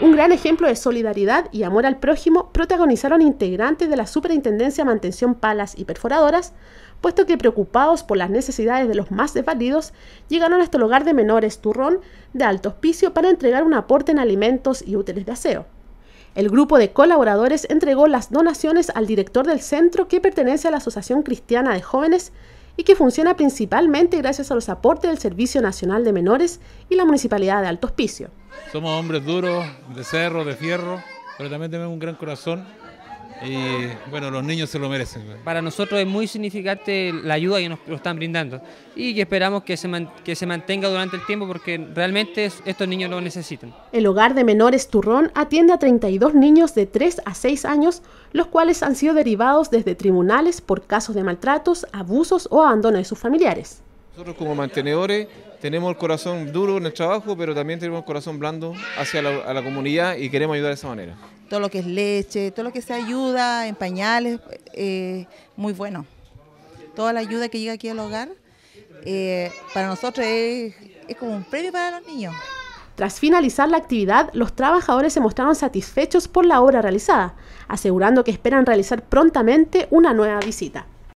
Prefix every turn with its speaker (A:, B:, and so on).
A: Un gran ejemplo de solidaridad y amor al prójimo protagonizaron integrantes de la Superintendencia Mantención Palas y Perforadoras, puesto que preocupados por las necesidades de los más desvalidos, llegaron a este hogar de menores Turrón de Alto Hospicio para entregar un aporte en alimentos y útiles de aseo. El grupo de colaboradores entregó las donaciones al director del centro que pertenece a la Asociación Cristiana de Jóvenes y que funciona principalmente gracias a los aportes del Servicio Nacional de Menores y la Municipalidad de Alto Hospicio.
B: Somos hombres duros, de cerro, de fierro, pero también tenemos un gran corazón y bueno, los niños se lo merecen.
C: Para nosotros es muy significante la ayuda que nos están brindando y que esperamos que se, que se mantenga durante el tiempo porque realmente estos niños lo necesitan.
A: El hogar de menores Turrón atiende a 32 niños de 3 a 6 años, los cuales han sido derivados desde tribunales por casos de maltratos, abusos o abandono de sus familiares.
B: Nosotros como mantenedores tenemos el corazón duro en el trabajo, pero también tenemos el corazón blando hacia la, comunidad y queremos ayudar de esa manera. Todo lo que es leche, todo lo que sea ayuda en pañales, eh, muy bueno. Toda la ayuda que llega aquí al hogar, eh, para nosotros es como un premio para los niños.
A: Tras finalizar la actividad, los trabajadores se mostraron satisfechos por la obra realizada, asegurando que esperan realizar prontamente una nueva visita.